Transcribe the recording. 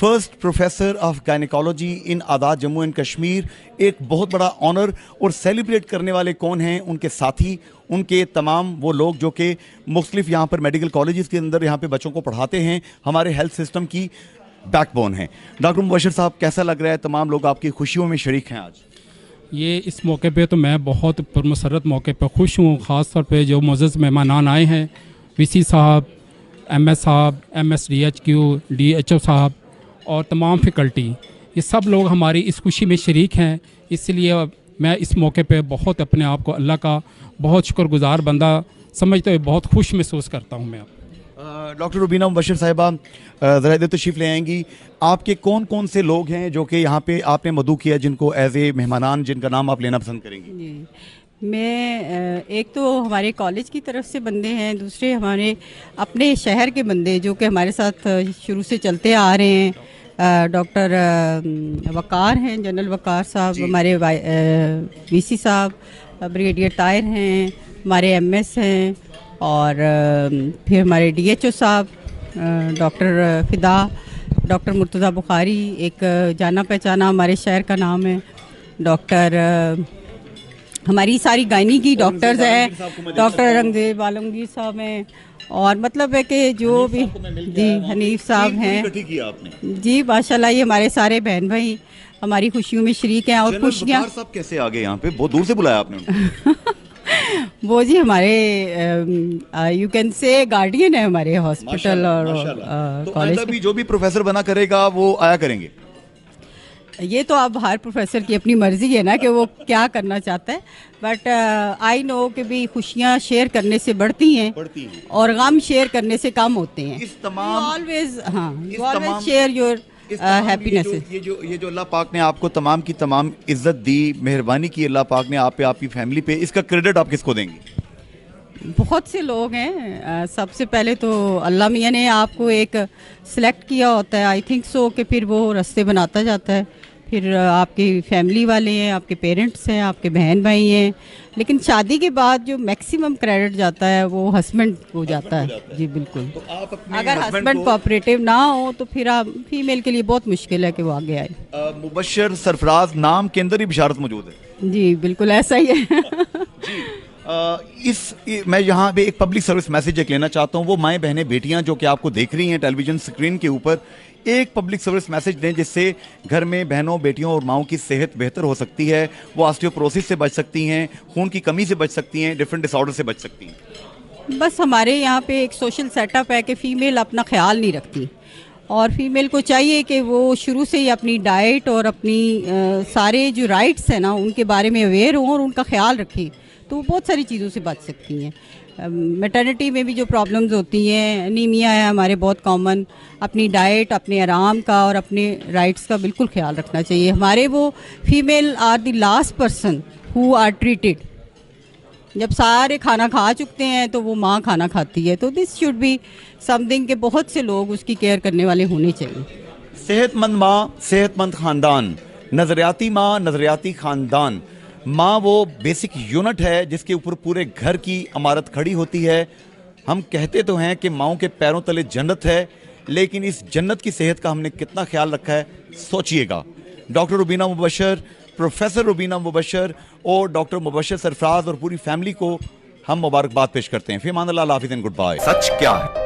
first professor of gynaecology in आदात Jammu and Kashmir एक बहुत बड़ा ऑनर और सेलिब्रेट करने वाले कौन हैं उनके साथी उनके तमाम वो लोग जो कि मुख्तलिफ यहाँ पर मेडिकल कॉलेज के अंदर यहाँ पर बच्चों को पढ़ाते हैं हमारे हेल्थ सिस्टम की बैकबोन है डॉक्टर मुबशर साहब कैसा लग रहा है तमाम लोग आपकी खुशियों में शरीक हैं आज ये इस मौके पे तो मैं बहुत पुरमसरत मौके पर खुश हूँ ख़ास तौर जो मज़ मेहमान आए हैं सी sahab S sahab M S D H Q D H O sahab और तमाम फैकल्टी ये सब लोग हमारी इस खुशी में शरीक हैं इसलिए मैं इस मौके पे बहुत अपने आप को अल्लाह का बहुत शुक्रगुजार बंदा समझते हुए बहुत खुश महसूस करता हूँ मैं डॉक्टर रुबीना मुबशर साहिबा ज़रा तशीफ़ ले आएंगी आपके कौन कौन से लोग हैं जो कि यहाँ पे आपने मधु किया जिनको एज ए मेहमान जिनका नाम आप लेना पसंद करेंगी मैं एक तो हमारे कॉलेज की तरफ से बंदे हैं दूसरे हमारे अपने शहर के बंदे जो कि हमारे साथ शुरू से चलते आ रहे हैं डॉक्टर वकार हैं जनरल वकार साहब हमारे सी साहब ब्रिगेडियर तायर हैं हमारे एस हैं और फिर हमारे डी ओ साहब डॉक्टर फिदा डॉक्टर मुर्तज़ा बुखारी एक जाना पहचाना हमारे शहर का नाम है डॉक्टर हमारी सारी गायनी की डॉक्टर्स हैं डॉक्टर रंगदेव आलमगीर साहब हैं और मतलब है कि जो भी जी हनीफ साहब हैं जी माशाल्लाह ये हमारे सारे बहन भाई हमारी खुशियों में शरीक हैं और खुशियाँ साहब कैसे आ गए यहाँ पे बहुत दूर से बुलाया आपने वो जी हमारे यू कैन से गार्डियन है हमारे हॉस्पिटल और कॉलेज तो भी जो भी प्रोफेसर बना करेगा वो आया करेंगे ये तो आप हर प्रोफेसर की अपनी मर्जी है ना कि वो क्या करना चाहता है बट आई नो कि भी खुशियाँ शेयर करने से बढ़ती हैं बढ़ती और गम शेयर करने से कम होते हैं हैप्पीनेस हाँ, uh, ये, ये जो ये जो अल्लाह पाक ने आपको तमाम की तमाम इज्जत दी मेहरबानी की अल्लाह पाक ने आप पे आपकी फैमिली पे इसका क्रेडिट आप किसको देंगे बहुत से लोग हैं uh, सबसे पहले तो अल्लाह मियाँ ने आपको एक सिलेक्ट किया होता है आई थिंक सो कि फिर वो रास्ते बनाता जाता है फिर आपकी फैमिली वाले हैं आपके पेरेंट्स हैं आपके बहन भाई हैं लेकिन शादी के बाद जो मैक्सिमम क्रेडिट जाता है वो हस्बैंड को जाता है जी बिल्कुल तो आप अपने अगर हस्बैंड कोऑपरेटिव ना हो तो फिर आप फीमेल के लिए बहुत मुश्किल है कि वो आगे आए मुबशर सरफराज नाम के अंदर ही बिशारत मौजूद है जी बिल्कुल ऐसा ही है इस मैं यहाँ पे एक पब्लिक सर्विस मैसेज एक लेना चाहता हूँ वो माएँ बहनें बेटियाँ जो कि आपको देख रही हैं टेलीविजन स्क्रीन के ऊपर एक पब्लिक सर्विस मैसेज दें जिससे घर में बहनों बेटियों और माओं की सेहत बेहतर हो सकती है वो ऑस्टियोप्रोसिस से बच सकती हैं खून की कमी से बच सकती हैं डिफरेंट डिसऑर्डर से बच सकती हैं बस हमारे यहाँ पे एक सोशल सेटअप है कि फ़ीमेल अपना ख्याल नहीं रखती और फीमेल को चाहिए कि वो शुरू से ही अपनी डाइट और अपनी आ, सारे जो राइट्स हैं ना उनके बारे में अवेयर हों और उनका ख्याल रखें तो बहुत सारी चीज़ों से बच सकती हैं मेटर्निटी में भी जो प्रॉब्लम्स होती हैं नीमिया है हमारे बहुत कॉमन अपनी डाइट अपने आराम का और अपने राइट्स का बिल्कुल ख्याल रखना चाहिए हमारे वो female are the last person who are treated जब सारे खाना खा चुकते हैं तो वो माँ खाना खाती है तो दिस शुड बी समथिंग के बहुत से लोग उसकी केयर करने वाले होने चाहिए सेहतमंद माँ सेहतमंद ख़ानदान नज़रियाती माँ नज़रियाती ख़ानदान माँ वो बेसिक यूनिट है जिसके ऊपर पूरे घर की इमारत खड़ी होती है हम कहते तो हैं कि माओ के पैरों तले जन्नत है लेकिन इस जन्नत की सेहत का हमने कितना ख्याल रखा है सोचिएगा डॉक्टर रुबीना मुबशर प्रोफेसर रुबीना मुबशर और डॉक्टर मुबशर सरफराज और पूरी फैमिली को हम मुबारकबाद पेश करते हैं मान लाला हाफिज़ गुड बाय सच क्या है